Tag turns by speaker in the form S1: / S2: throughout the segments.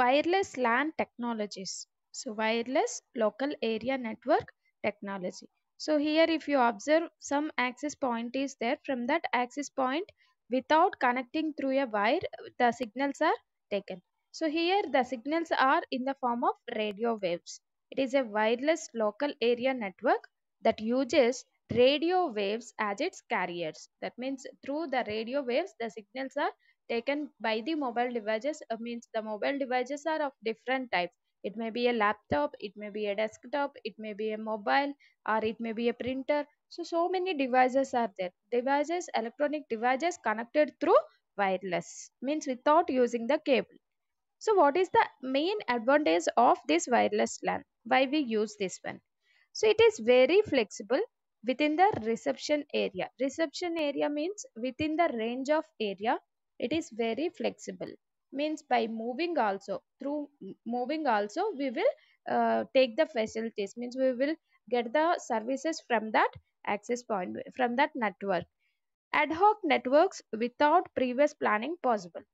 S1: wireless LAN technologies. So wireless local area network technology. So here if you observe some access point is there from that access point without connecting through a wire the signals are taken. So here the signals are in the form of radio waves. It is a wireless local area network that uses radio waves as its carriers. That means through the radio waves the signals are taken by the mobile devices uh, means the mobile devices are of different types it may be a laptop it may be a desktop it may be a mobile or it may be a printer so so many devices are there devices electronic devices connected through wireless means without using the cable so what is the main advantage of this wireless LAN why we use this one so it is very flexible within the reception area reception area means within the range of area it is very flexible means by moving also through moving also we will uh, take the facilities means we will get the services from that access point from that network ad hoc networks without previous planning possible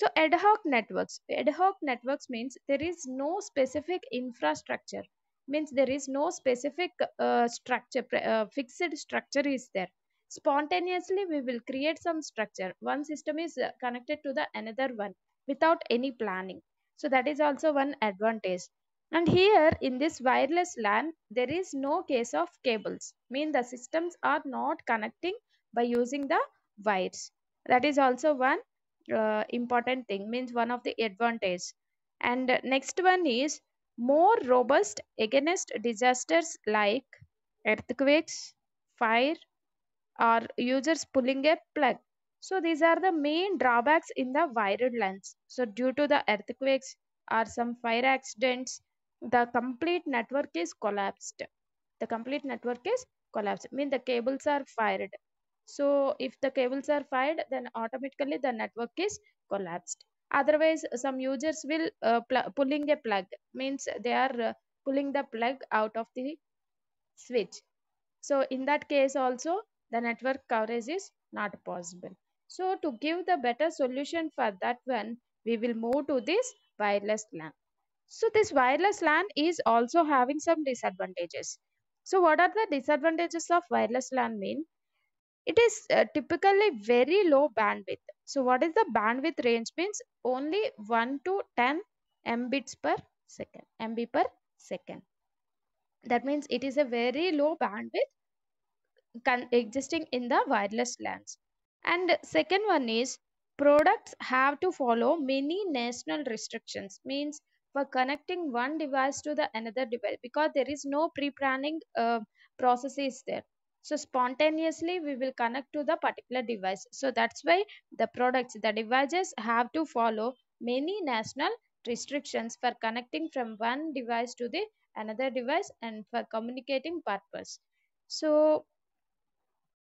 S1: so ad hoc networks ad hoc networks means there is no specific infrastructure means there is no specific uh, structure uh, fixed structure is there spontaneously we will create some structure one system is uh, connected to the another one without any planning so that is also one advantage and here in this wireless LAN there is no case of cables mean the systems are not connecting by using the wires that is also one uh, important thing means one of the advantage and next one is more robust against disasters like earthquakes fire or users pulling a plug. So these are the main drawbacks in the wired lines. So due to the earthquakes or some fire accidents, the complete network is collapsed. The complete network is collapsed. I mean the cables are fired. So if the cables are fired, then automatically the network is collapsed. Otherwise, some users will uh, pulling a plug means they are uh, pulling the plug out of the switch. So in that case also the network coverage is not possible. So to give the better solution for that one, we will move to this wireless LAN. So this wireless LAN is also having some disadvantages. So what are the disadvantages of wireless LAN mean? It is uh, typically very low bandwidth. So what is the bandwidth range means? Only 1 to 10 mbits per second, mb per second. That means it is a very low bandwidth existing in the wireless lands. And second one is products have to follow many national restrictions means for connecting one device to the another device because there is no pre-planning uh, processes there. So spontaneously we will connect to the particular device. So that's why the products, the devices have to follow many national restrictions for connecting from one device to the another device and for communicating purpose. So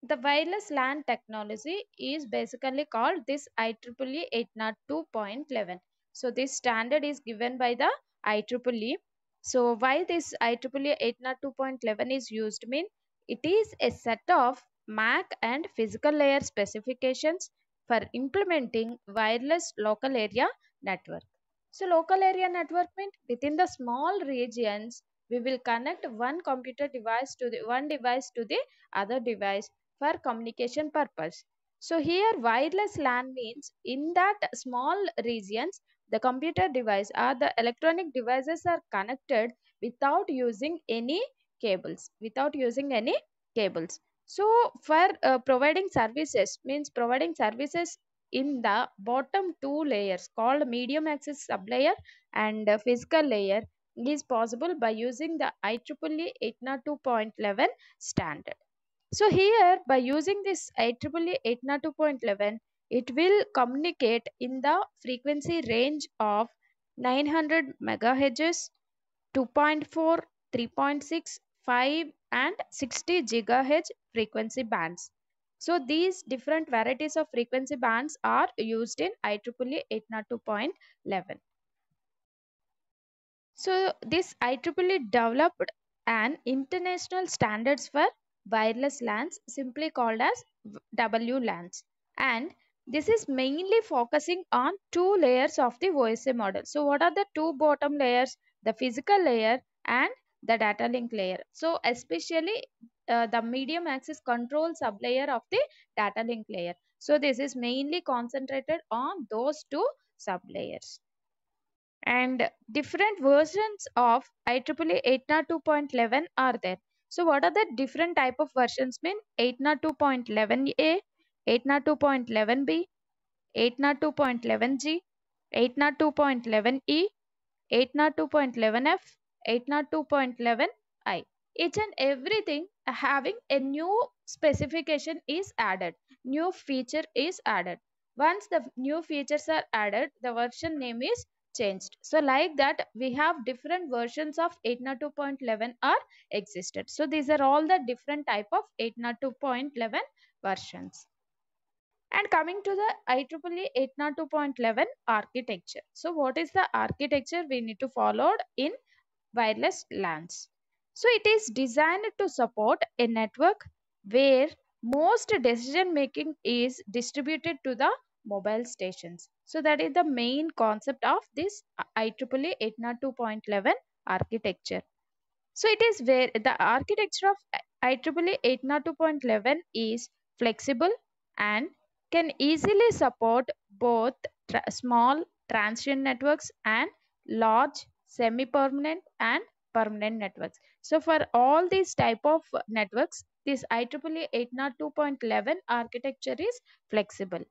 S1: the wireless LAN technology is basically called this IEEE 802.11. So this standard is given by the IEEE. So why this IEEE 802.11 is used mean it is a set of MAC and physical layer specifications for implementing wireless local area network. So local area network means within the small regions we will connect one computer device to the one device to the other device for communication purpose. So here wireless LAN means in that small regions the computer device or the electronic devices are connected without using any cables without using any cables. So for uh, providing services means providing services in the bottom two layers called medium access sublayer and uh, physical layer is possible by using the IEEE 802.11 standard. So here by using this IEEE 802.11, it will communicate in the frequency range of 900 megahertz, 2.4, 3.6, 5 and 60 gigahertz frequency bands. So these different varieties of frequency bands are used in IEEE 802.11. So this IEEE developed an international standards for wireless LANs simply called as WLANs and this is mainly focusing on two layers of the OSA model. So what are the two bottom layers? The physical layer and the data link layer. So especially uh, the medium access control sublayer of the data link layer. So this is mainly concentrated on those two sublayers. And different versions of IEEE 802.11 are there. So what are the different type of versions mean? 8NA 2.11a, 8NA 2.11b, 8NA 2.11g, 8NA 2.11e, 8NA 2.11f, 8NA 2.11i. Each and everything having a new specification is added. New feature is added. Once the new features are added, the version name is changed. So like that we have different versions of 802.11 are existed. So these are all the different type of 802.11 versions. And coming to the IEEE 802.11 architecture. So what is the architecture we need to follow in wireless LANs? So it is designed to support a network where most decision making is distributed to the mobile stations. So that is the main concept of this IEEE 802.11 architecture. So it is where the architecture of IEEE 802.11 is flexible and can easily support both tra small transient networks and large semi-permanent and permanent networks. So for all these type of networks, this IEEE 802.11 architecture is flexible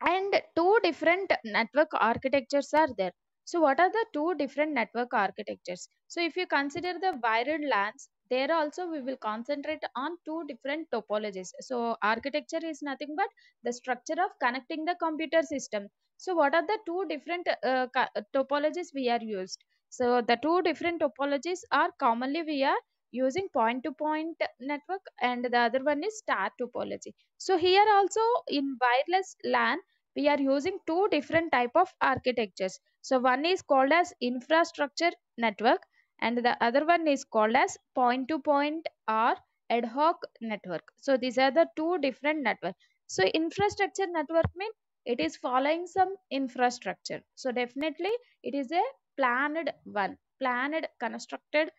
S1: and two different network architectures are there. So what are the two different network architectures? So if you consider the wired LANs, there also we will concentrate on two different topologies. So architecture is nothing but the structure of connecting the computer system. So what are the two different uh, topologies we are used? So the two different topologies are commonly we are using point to point network and the other one is star topology so here also in wireless LAN we are using two different type of architectures so one is called as infrastructure network and the other one is called as point to point or ad hoc network so these are the two different network so infrastructure network means it is following some infrastructure so definitely it is a planned one planned constructed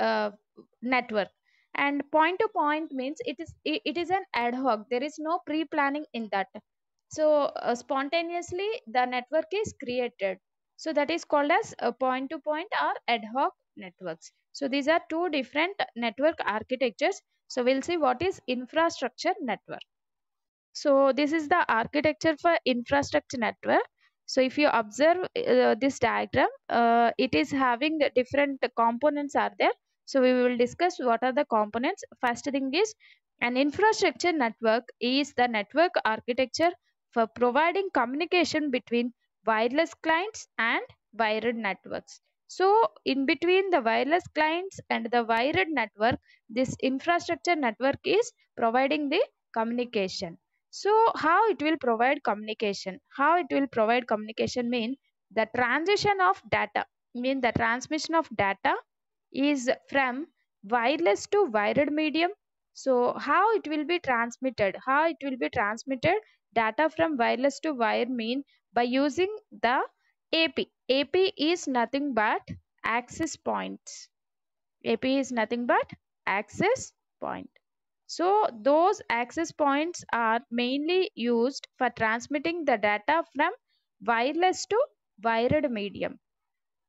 S1: uh, network and point to point means it is it is an ad hoc there is no pre planning in that so uh, spontaneously the network is created so that is called as a point to point or ad hoc networks so these are two different network architectures so we'll see what is infrastructure network so this is the architecture for infrastructure network so if you observe uh, this diagram uh, it is having different components are there so we will discuss what are the components. First thing is an infrastructure network is the network architecture for providing communication between wireless clients and wired networks. So in between the wireless clients and the wired network, this infrastructure network is providing the communication. So how it will provide communication? How it will provide communication mean the transition of data, mean the transmission of data is from wireless to wired medium so how it will be transmitted how it will be transmitted data from wireless to wire mean by using the ap ap is nothing but access points ap is nothing but access point so those access points are mainly used for transmitting the data from wireless to wired medium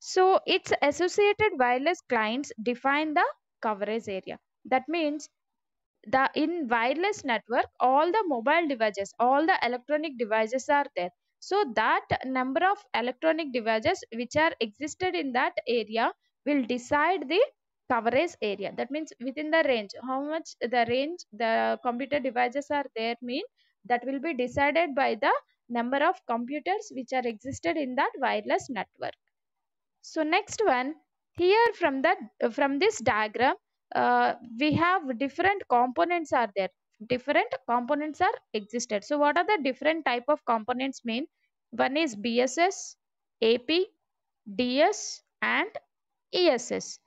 S1: so its associated wireless clients define the coverage area. That means the in wireless network, all the mobile devices, all the electronic devices are there. So that number of electronic devices which are existed in that area will decide the coverage area. That means within the range, how much the range the computer devices are there mean that will be decided by the number of computers which are existed in that wireless network. So next one here from that from this diagram uh, we have different components are there different components are existed. So what are the different type of components mean? One is BSS, AP, DS and ESS.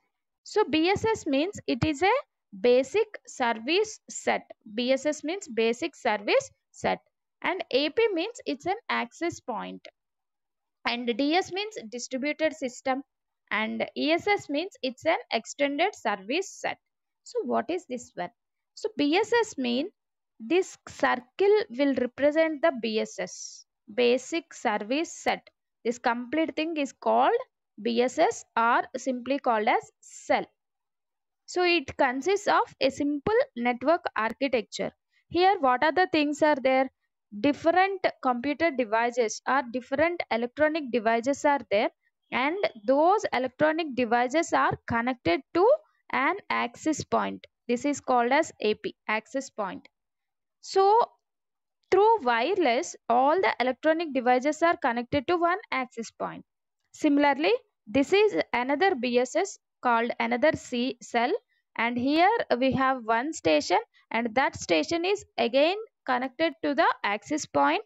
S1: So BSS means it is a basic service set. BSS means basic service set and AP means it's an access point and DS means distributed system and ESS means it's an extended service set. So what is this one? So BSS means this circle will represent the BSS basic service set. This complete thing is called BSS or simply called as cell. So it consists of a simple network architecture. Here what are the things are there? different computer devices or different electronic devices are there and those electronic devices are connected to an access point this is called as ap access point so through wireless all the electronic devices are connected to one access point similarly this is another bss called another c cell and here we have one station and that station is again connected to the access point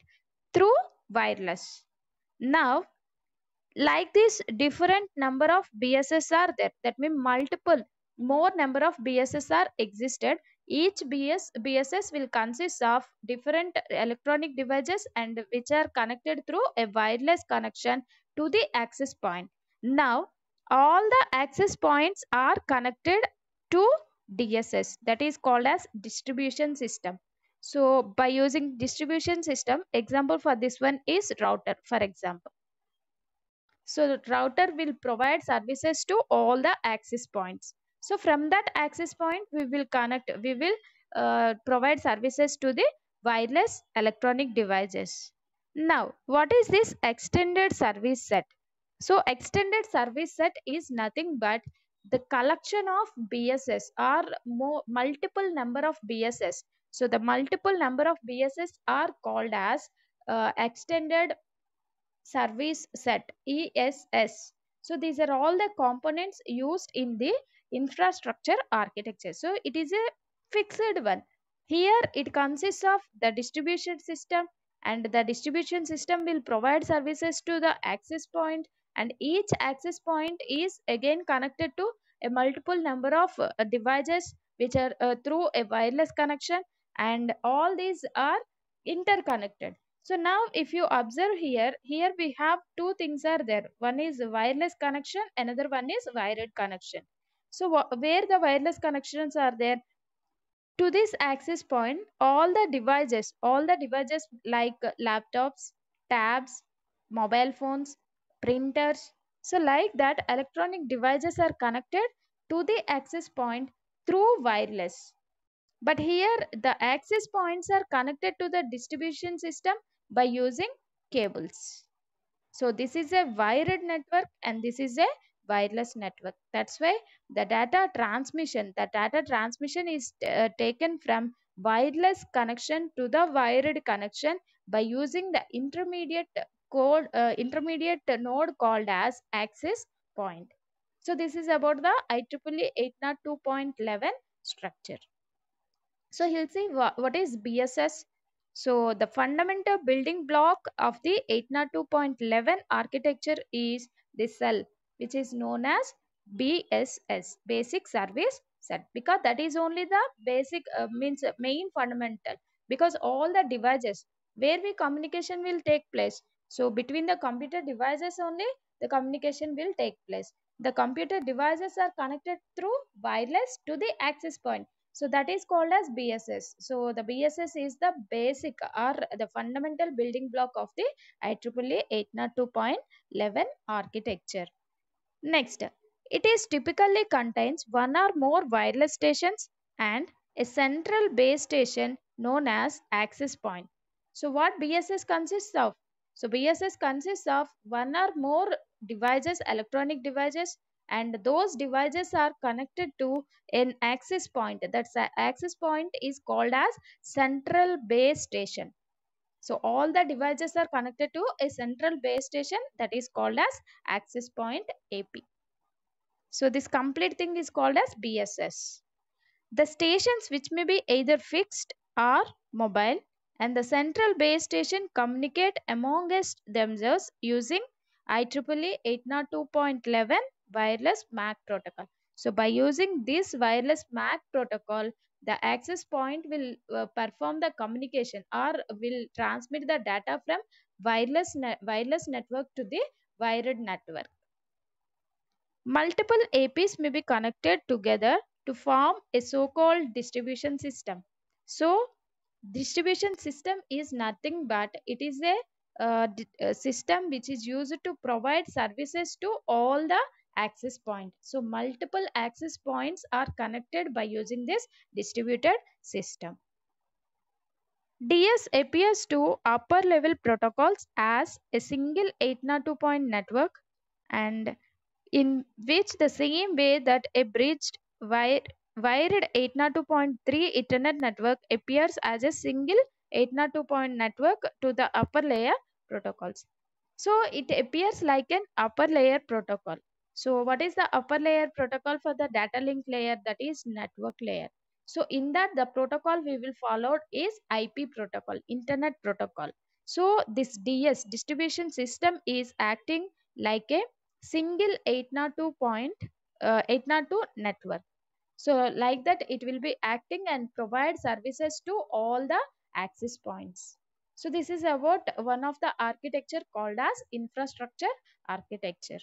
S1: through wireless. Now, like this different number of BSS are there. That means multiple more number of BSS are existed. Each BS, BSS will consist of different electronic devices and which are connected through a wireless connection to the access point. Now, all the access points are connected to DSS that is called as distribution system. So by using distribution system, example for this one is router, for example. So the router will provide services to all the access points. So from that access point, we will connect, we will uh, provide services to the wireless electronic devices. Now, what is this extended service set? So extended service set is nothing but the collection of BSS or more multiple number of BSS so the multiple number of BSS are called as uh, extended service set ESS. So these are all the components used in the infrastructure architecture. So it is a fixed one. Here it consists of the distribution system and the distribution system will provide services to the access point and each access point is again connected to a multiple number of uh, devices which are uh, through a wireless connection and all these are interconnected so now if you observe here here we have two things are there one is wireless connection another one is wired connection so where the wireless connections are there to this access point all the devices all the devices like laptops tabs mobile phones printers so like that electronic devices are connected to the access point through wireless but here the access points are connected to the distribution system by using cables. So this is a wired network and this is a wireless network. That's why the data transmission, the data transmission is uh, taken from wireless connection to the wired connection by using the intermediate code, uh, intermediate node called as access point. So this is about the IEEE 802.11 structure. So he'll say what is BSS. So the fundamental building block of the 802.11 architecture is the cell which is known as BSS basic service set because that is only the basic uh, means uh, main fundamental because all the devices where we communication will take place so between the computer devices only the communication will take place the computer devices are connected through wireless to the access point so that is called as BSS. So the BSS is the basic or the fundamental building block of the IEEE 802.11 architecture. Next, it is typically contains one or more wireless stations and a central base station known as access point. So what BSS consists of? So BSS consists of one or more devices, electronic devices and those devices are connected to an access point that access point is called as central base station so all the devices are connected to a central base station that is called as access point ap so this complete thing is called as bss the stations which may be either fixed or mobile and the central base station communicate amongst themselves using IEEE 802.11 wireless MAC protocol. So by using this wireless MAC protocol, the access point will uh, perform the communication or will transmit the data from wireless, ne wireless network to the wired network. Multiple APs may be connected together to form a so-called distribution system. So distribution system is nothing but it is a uh, uh system which is used to provide services to all the access point. So multiple access points are connected by using this distributed system. DS appears to upper level protocols as a single 802.0 network and in which the same way that a bridged wire, wired 802.3 Ethernet network appears as a single 802.0 network to the upper layer protocols. So it appears like an upper layer protocol. So what is the upper layer protocol for the data link layer that is network layer. So in that the protocol we will follow is IP protocol, internet protocol. So this DS distribution system is acting like a single 802.802 uh, network. So like that it will be acting and provide services to all the access points. So this is about one of the architecture called as infrastructure architecture.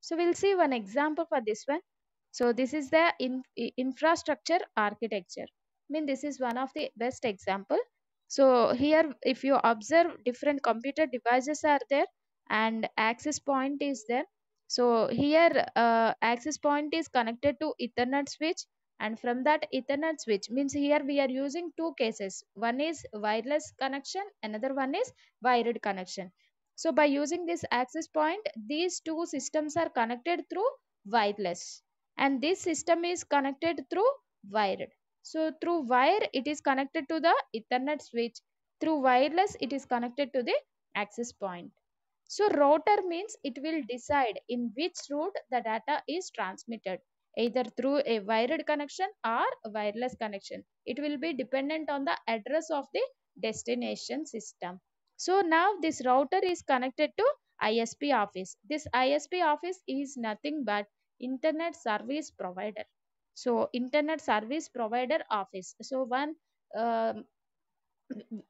S1: So we'll see one example for this one. So this is the in, infrastructure architecture. I mean this is one of the best example. So here if you observe different computer devices are there and access point is there. So here uh, access point is connected to ethernet switch and from that ethernet switch means here we are using two cases. One is wireless connection, another one is wired connection. So by using this access point, these two systems are connected through wireless and this system is connected through wired. So through wire, it is connected to the ethernet switch. Through wireless, it is connected to the access point. So router means it will decide in which route the data is transmitted either through a wired connection or wireless connection. It will be dependent on the address of the destination system. So now this router is connected to ISP office. This ISP office is nothing but internet service provider. So internet service provider office. So one um,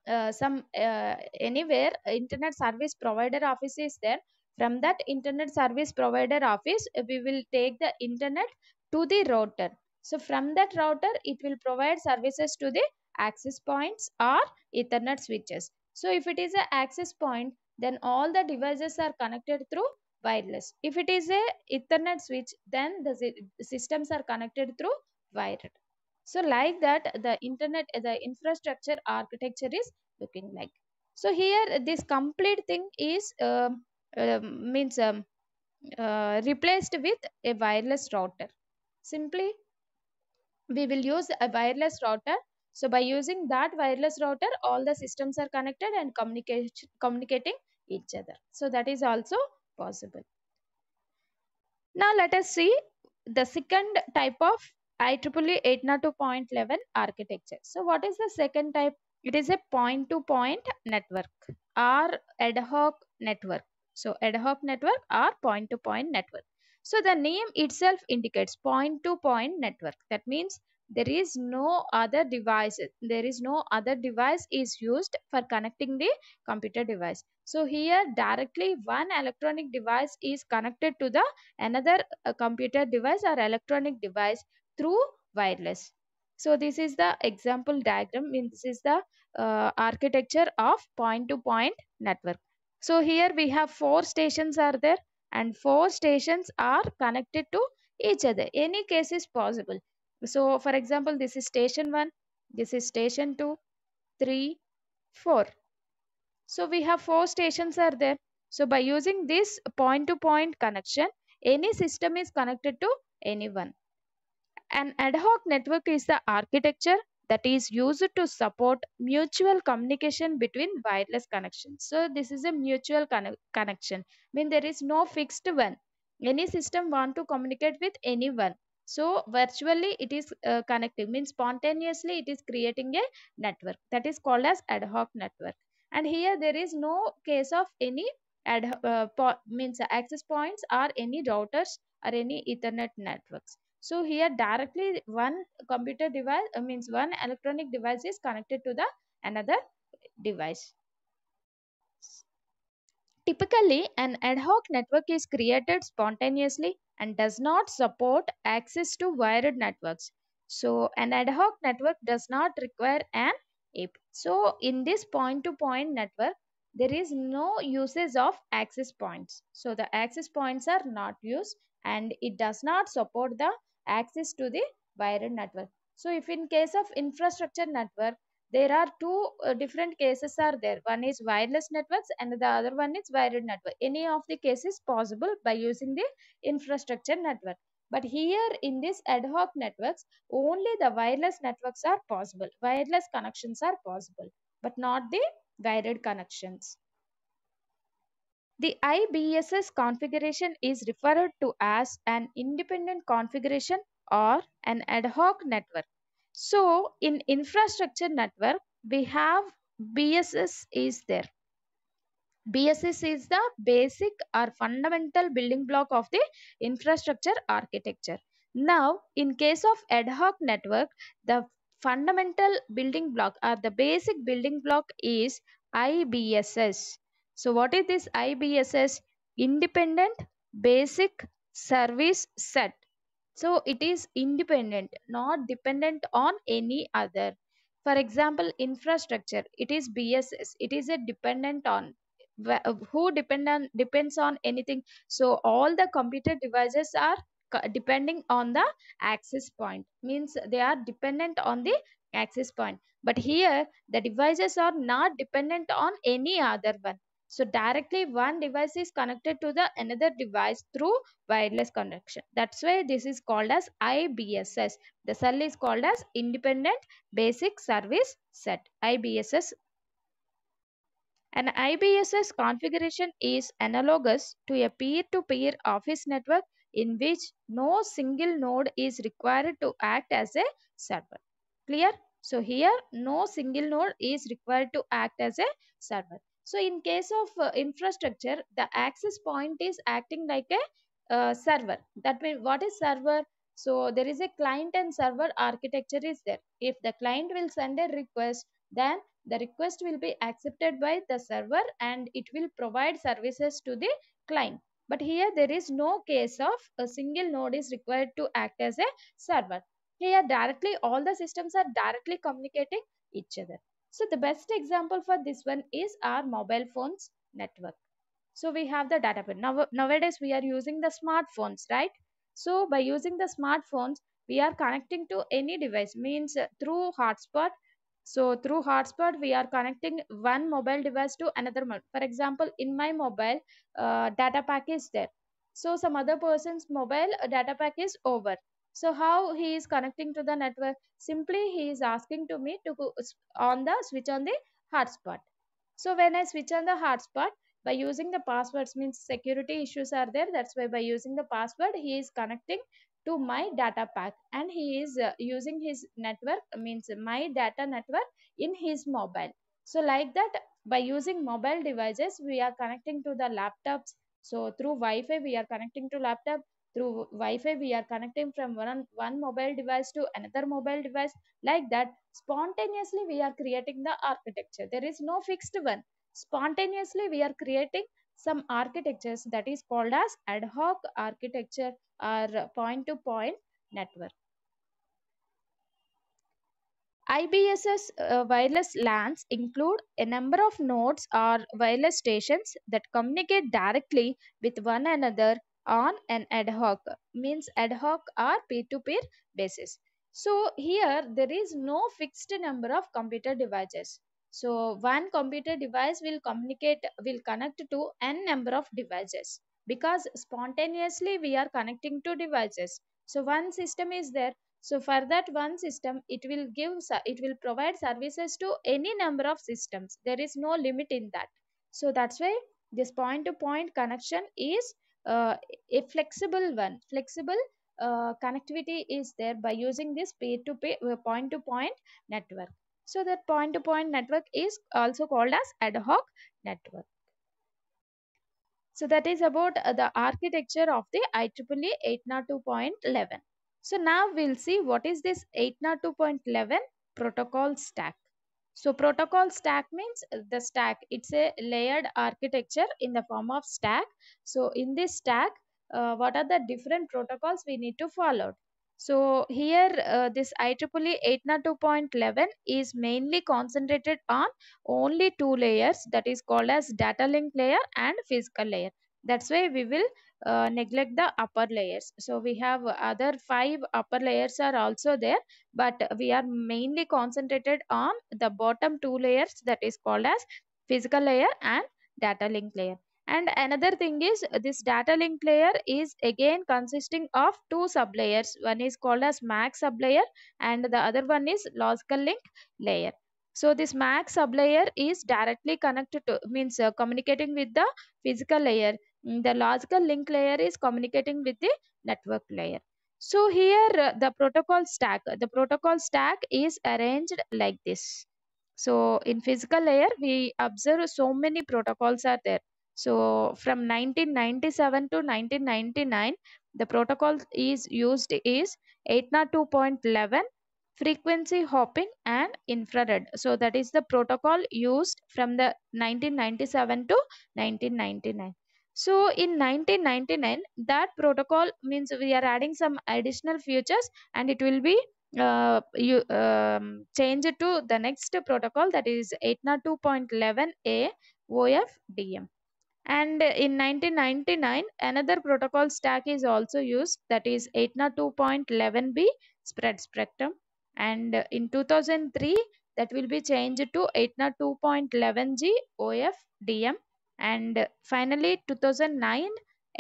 S1: uh, some uh, anywhere internet service provider office is there from that internet service provider office we will take the internet to the router so from that router it will provide services to the access points or ethernet switches so if it is a access point, then all the devices are connected through wireless. If it is a Ethernet switch, then the systems are connected through wired. So like that, the internet, the infrastructure architecture is looking like. So here, this complete thing is uh, uh, means um, uh, replaced with a wireless router. Simply, we will use a wireless router so by using that wireless router, all the systems are connected and communicating each other. So that is also possible. Now let us see the second type of IEEE 802.11 architecture. So what is the second type? It is a point-to-point -point network or ad hoc network. So ad hoc network or point-to-point -point network. So the name itself indicates point-to-point -point network. That means there is no other device there is no other device is used for connecting the computer device so here directly one electronic device is connected to the another uh, computer device or electronic device through wireless so this is the example diagram means this is the uh, architecture of point to point network so here we have four stations are there and four stations are connected to each other any case is possible so, for example, this is station 1, this is station 2, 3, 4. So, we have 4 stations are there. So, by using this point-to-point -point connection, any system is connected to anyone. An ad hoc network is the architecture that is used to support mutual communication between wireless connections. So, this is a mutual conne connection. I mean, there is no fixed one. Any system want to communicate with anyone so virtually it is uh, connecting means spontaneously it is creating a network that is called as ad hoc network and here there is no case of any ad uh, means access points or any routers or any ethernet networks so here directly one computer device uh, means one electronic device is connected to the another device Typically, an ad hoc network is created spontaneously and does not support access to wired networks. So, an ad hoc network does not require an IP. So, in this point to point network, there is no usage of access points. So, the access points are not used and it does not support the access to the wired network. So, if in case of infrastructure network, there are two uh, different cases are there one is wireless networks and the other one is wired network any of the cases possible by using the infrastructure network but here in this ad hoc networks only the wireless networks are possible wireless connections are possible but not the wired connections the IBSS configuration is referred to as an independent configuration or an ad hoc network so in infrastructure network, we have BSS is there. BSS is the basic or fundamental building block of the infrastructure architecture. Now, in case of ad hoc network, the fundamental building block or the basic building block is IBSS. So, what is this IBSS? Independent Basic Service Set. So it is independent, not dependent on any other. For example, infrastructure, it is BSS, it is a dependent on uh, who depend on depends on anything so all the computer devices are depending on the access point means they are dependent on the access point but here the devices are not dependent on any other one so directly one device is connected to the another device through wireless connection. That's why this is called as IBSS. The cell is called as Independent Basic Service Set, IBSS. An IBSS configuration is analogous to a peer-to-peer -peer office network in which no single node is required to act as a server. Clear? So here no single node is required to act as a server. So in case of uh, infrastructure, the access point is acting like a uh, server. That means what is server? So there is a client and server architecture is there. If the client will send a request, then the request will be accepted by the server and it will provide services to the client. But here there is no case of a single node is required to act as a server. Here directly all the systems are directly communicating each other. So the best example for this one is our mobile phones network. So we have the data plan. Now, nowadays we are using the smartphones, right? So by using the smartphones, we are connecting to any device means uh, through hotspot. So through hotspot, we are connecting one mobile device to another. For example, in my mobile, uh, data pack is there. So some other person's mobile uh, data pack is over so how he is connecting to the network simply he is asking to me to on the switch on the hotspot so when i switch on the hotspot by using the passwords means security issues are there that's why by using the password he is connecting to my data pack and he is uh, using his network means my data network in his mobile so like that by using mobile devices we are connecting to the laptops so through wi-fi we are connecting to laptop through Wi-Fi we are connecting from one, one mobile device to another mobile device like that spontaneously we are creating the architecture there is no fixed one spontaneously we are creating some architectures that is called as ad hoc architecture or point to point network IBS's uh, wireless LANs include a number of nodes or wireless stations that communicate directly with one another on an ad hoc means ad hoc or peer-to-peer -peer basis. So here there is no fixed number of computer devices. So one computer device will communicate will connect to n number of devices because spontaneously we are connecting to devices. So one system is there. So for that one system it will give it will provide services to any number of systems. There is no limit in that. So that's why this point to point connection is uh, a flexible one flexible uh, connectivity is there by using this peer to peer uh, point to point network so that point to point network is also called as ad hoc network so that is about the architecture of the IEEE 802.11. So now we'll see what is this 802.11 protocol stack. So protocol stack means the stack. It's a layered architecture in the form of stack. So in this stack, uh, what are the different protocols we need to follow? So here uh, this IEEE 802.11 is mainly concentrated on only two layers that is called as data link layer and physical layer. That's why we will uh, neglect the upper layers so we have other five upper layers are also there but we are mainly concentrated on the bottom two layers that is called as physical layer and data link layer and another thing is this data link layer is again consisting of two sub layers. One is called as max layer and the other one is logical link layer. So this max layer is directly connected to means uh, communicating with the physical layer. Mm, the logical link layer is communicating with the network layer so here uh, the protocol stack the protocol stack is arranged like this so in physical layer we observe so many protocols are there so from 1997 to 1999 the protocol is used is 802.11 frequency hopping and infrared so that is the protocol used from the 1997 to 1999 so in 1999 that protocol means we are adding some additional features and it will be uh, you um, change it to the next protocol that is 802.11a OFDM. And in 1999, another protocol stack is also used that is 802.11b spread spectrum. And in 2003, that will be changed to 802.11g OFDM and finally 2009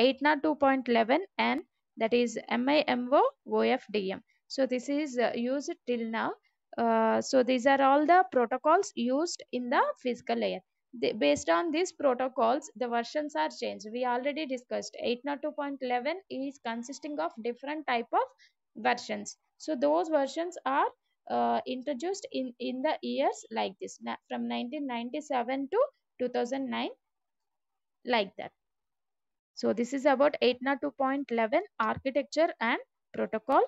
S1: 8NA 2.11 and that is MIMO OFDM. So this is uh, used till now. Uh, so these are all the protocols used in the physical layer. The, based on these protocols, the versions are changed. We already discussed 8.2.11 is consisting of different type of versions. So those versions are uh, introduced in, in the years like this from 1997 to 2009 like that. So this is about 802.11 architecture and protocol